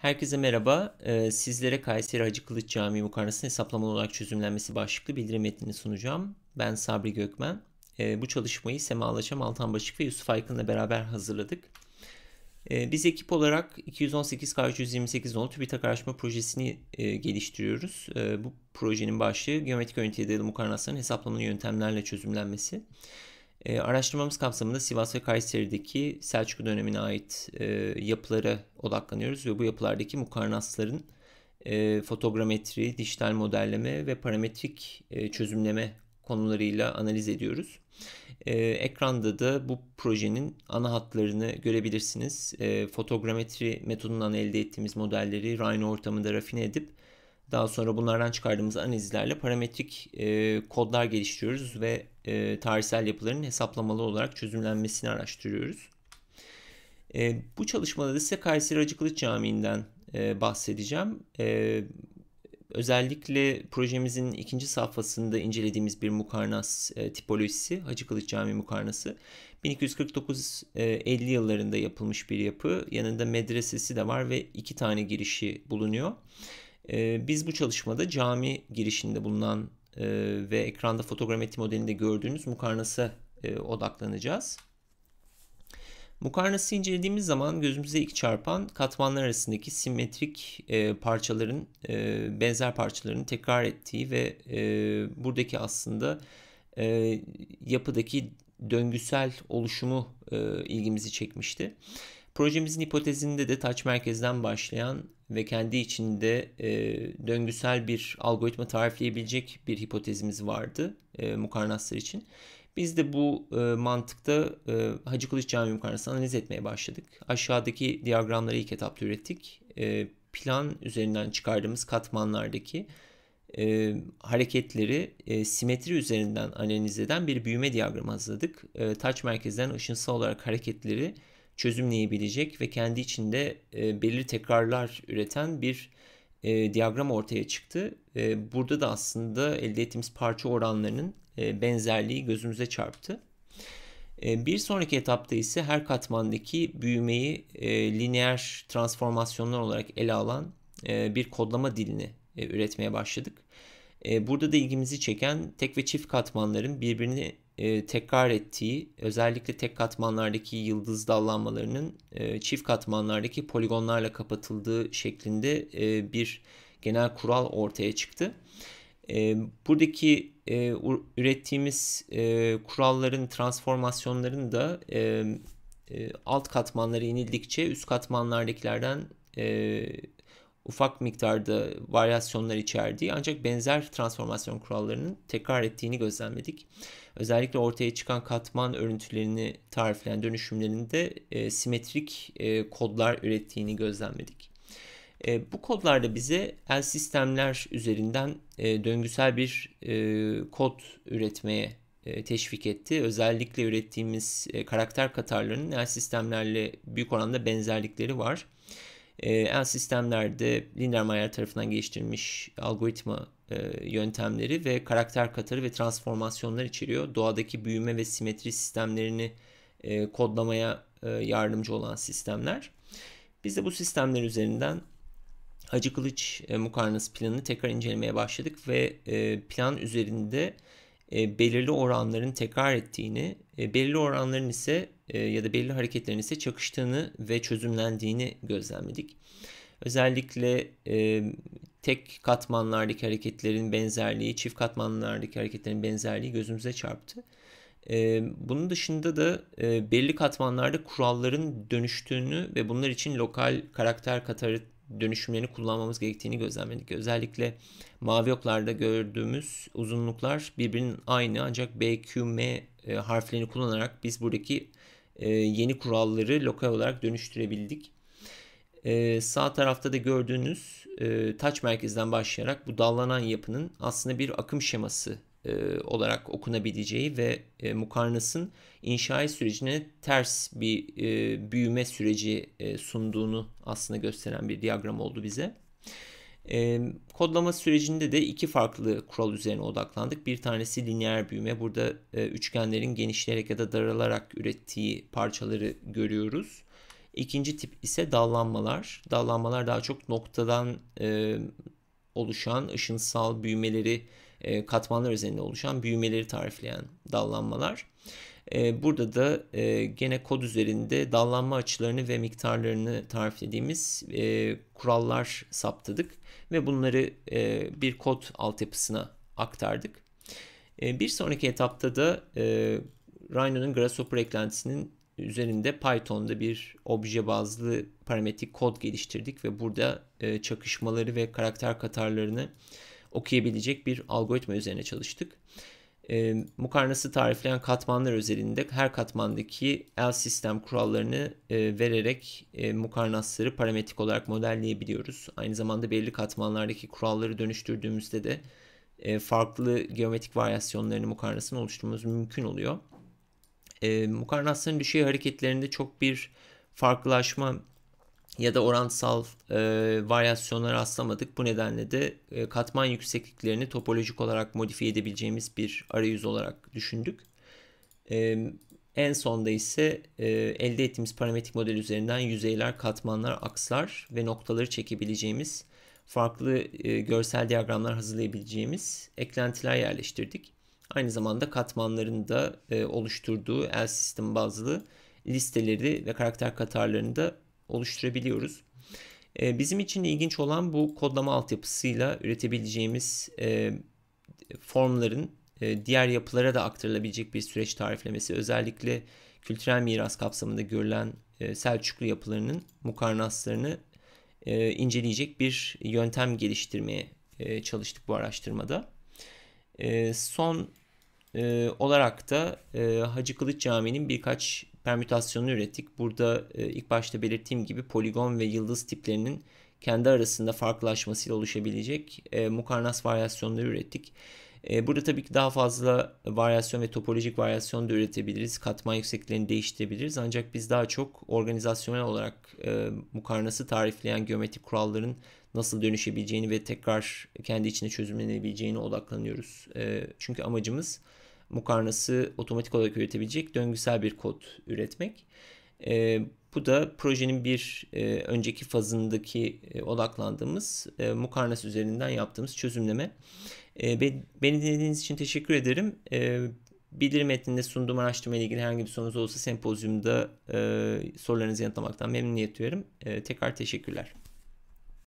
Herkese merhaba. Ee, sizlere Kayseri Hacı Kılıç Camii Mukarnasının hesaplamalı olarak çözümlenmesi başlıklı bildirim metnini sunacağım. Ben Sabri Gökmen. Ee, bu çalışmayı Sema Alaşam, Altan Başık ve Yusuf Aykın'la beraber hazırladık. Ee, biz ekip olarak 218 karşı 128 nolu TÜBİTAK araştırma projesini e, geliştiriyoruz. Bu projenin başlığı geometrik yönetiye dayalı mukarnasların hesaplamanın yöntemlerle çözümlenmesi. E, araştırmamız kapsamında Sivas ve Kayseri'deki Selçuklu dönemine ait e, yapılara odaklanıyoruz ve bu yapılardaki mukarnasların e, fotogrametri, dijital modelleme ve parametrik e, çözümleme konularıyla analiz ediyoruz. E, ekranda da bu projenin ana hatlarını görebilirsiniz. E, fotogrametri metodundan elde ettiğimiz modelleri Rhino ortamında rafine edip daha sonra bunlardan çıkardığımız analizlerle parametrik e, kodlar geliştiriyoruz ve e, tarihsel yapıların hesaplamalı olarak çözümlenmesini araştırıyoruz. E, bu çalışmada da size Kayseri Hacı Camii'nden e, bahsedeceğim. E, özellikle projemizin ikinci safhasında incelediğimiz bir mukarnas e, tipolojisi, Hacı Kılıç Camii mukarnası. 1249-50 e, yıllarında yapılmış bir yapı. Yanında medresesi de var ve iki tane girişi bulunuyor. Ee, biz bu çalışmada cami girişinde bulunan e, ve ekranda fotogrametri modelinde gördüğünüz mukarnası e, odaklanacağız. Mukarnası incelediğimiz zaman gözümüze ilk çarpan katmanlar arasındaki simetrik e, parçaların benzer parçaların tekrar ettiği ve buradaki aslında yapıdaki döngüsel oluşumu ilgimizi çekmişti. Projemizin hipotezinde de taç merkezden başlayan ve kendi içinde e, döngüsel bir algoritma tarifleyebilecek bir hipotezimiz vardı e, mukarnaslar için. Biz de bu e, mantıkta e, Hacı Kılıç Camii mukarnasını analiz etmeye başladık. Aşağıdaki diyagramları ilk etapta ürettik. E, plan üzerinden çıkardığımız katmanlardaki e, hareketleri e, simetri üzerinden analiz eden bir büyüme diyagramı hazırladık. E, taç merkezden ışınsal olarak hareketleri çözümleyebilecek ve kendi içinde e, belirli tekrarlar üreten bir e, diyagram ortaya çıktı. E, burada da aslında elde ettiğimiz parça oranlarının e, benzerliği gözümüze çarptı. E, bir sonraki etapta ise her katmandaki büyümeyi e, lineer transformasyonlar olarak ele alan e, bir kodlama dilini e, üretmeye başladık. E, burada da ilgimizi çeken tek ve çift katmanların birbirini e, tekrar ettiği özellikle tek katmanlardaki yıldız dallanmalarının e, çift katmanlardaki poligonlarla kapatıldığı şeklinde e, bir genel kural ortaya çıktı. E, buradaki e, ürettiğimiz e, kuralların transformasyonların da e, e, alt katmanlara inildikçe üst katmanlardakilerden e, ufak miktarda varyasyonlar içerdiği ancak benzer transformasyon kurallarının tekrar ettiğini gözlemledik. Özellikle ortaya çıkan katman örüntülerini tarifleyen dönüşümlerinde e, simetrik e, kodlar ürettiğini gözlemledik. E, bu kodlarda bize el sistemler üzerinden e, döngüsel bir e, kod üretmeye e, teşvik etti. Özellikle ürettiğimiz e, karakter katarlarının el sistemlerle büyük oranda benzerlikleri var. Ee, en sistemlerde Lindermeyer tarafından geliştirilmiş algoritma e, yöntemleri ve karakter katarı ve transformasyonlar içeriyor. Doğadaki büyüme ve simetri sistemlerini e, kodlamaya e, yardımcı olan sistemler. Biz de bu sistemler üzerinden Hacı Kılıç Mukarnas planını tekrar incelemeye başladık ve plan üzerinde belirli oranların tekrar ettiğini, belirli oranların ise e, ya da belli hareketlerin ise çakıştığını ve çözümlendiğini gözlemledik. Özellikle e, tek katmanlardaki hareketlerin benzerliği, çift katmanlardaki hareketlerin benzerliği gözümüze çarptı. E, bunun dışında da e, belli katmanlarda kuralların dönüştüğünü ve bunlar için lokal karakter katarı dönüşümlerini kullanmamız gerektiğini gözlemledik. Özellikle mavi oklarda gördüğümüz uzunluklar birbirinin aynı ancak BQM e, harflerini kullanarak biz buradaki e, yeni kuralları lokal olarak dönüştürebildik. E, sağ tarafta da gördüğünüz e, taç merkezden başlayarak bu dallanan yapının aslında bir akım şeması olarak okunabileceği ve Mukarnas'ın inşai sürecine ters bir büyüme süreci sunduğunu aslında gösteren bir diyagram oldu bize. E, kodlama sürecinde de iki farklı kural üzerine odaklandık. Bir tanesi lineer büyüme. Burada e, üçgenlerin genişleyerek ya da daralarak ürettiği parçaları görüyoruz. İkinci tip ise dallanmalar. Dallanmalar daha çok noktadan e, oluşan ışınsal büyümeleri, e, katmanlar üzerinde oluşan büyümeleri tarifleyen dallanmalar. Ee, burada da e, gene kod üzerinde dallanma açılarını ve miktarlarını tariflediğimiz e, kurallar saptadık ve bunları e, bir kod altyapısına aktardık. Bir sonraki etapta da Rhino'nun Grasshopper eklentisinin üzerinde Python'da bir obje bazlı parametrik kod geliştirdik ve burada çakışmaları ve karakter katarlarını okuyabilecek bir algoritma üzerine çalıştık. E, mukarnası tarifleyen katmanlar özelinde her katmandaki L sistem kurallarını e, vererek e, mukarnasları parametrik olarak modelleyebiliyoruz. Aynı zamanda belli katmanlardaki kuralları dönüştürdüğümüzde de e, farklı geometrik varyasyonlarını mukarnasını oluşturmamız mümkün oluyor. E, mukarnasların düşey hareketlerinde çok bir farklılaşma ya da orantısal e, varyasyonlara rastlamadık. Bu nedenle de e, katman yüksekliklerini topolojik olarak modifiye edebileceğimiz bir arayüz olarak düşündük. E, en sonda ise e, elde ettiğimiz parametrik model üzerinden yüzeyler, katmanlar, akslar ve noktaları çekebileceğimiz farklı e, görsel diyagramlar hazırlayabileceğimiz eklentiler yerleştirdik. Aynı zamanda katmanların da e, oluşturduğu el sistem bazlı listeleri ve karakter katarlarını da oluşturabiliyoruz. E, bizim için ilginç olan bu kodlama altyapısıyla üretebileceğimiz e, formların e, diğer yapılara da aktarılabilecek bir süreç tariflemesi. Özellikle kültürel miras kapsamında görülen Selçuklu yapılarının mukarnaslarını inceleyecek bir yöntem geliştirmeye çalıştık bu araştırmada. Son olarak da Hacı Kılıç Camii'nin birkaç permütasyonu ürettik. Burada e, ilk başta belirttiğim gibi poligon ve yıldız tiplerinin kendi arasında farklılaşmasıyla oluşabilecek e, mukarnas varyasyonları ürettik. E, burada tabii ki daha fazla varyasyon ve topolojik varyasyon da üretebiliriz. Katman yükseklerini değiştirebiliriz. Ancak biz daha çok organizasyonel olarak e, mukarnası tarifleyen geometrik kuralların nasıl dönüşebileceğini ve tekrar kendi içinde çözümlenebileceğini odaklanıyoruz. E, çünkü amacımız mukarnası otomatik olarak üretebilecek döngüsel bir kod üretmek. E, bu da projenin bir e, önceki fazındaki e, odaklandığımız e, mukarnas üzerinden yaptığımız çözümleme. E, be, beni dinlediğiniz için teşekkür ederim. E, bildirim metninde sunduğum araştırma ile ilgili herhangi bir sorunuz olsa sempozyumda e, sorularınızı yanıtlamaktan memnuniyet duyarım. E, tekrar teşekkürler.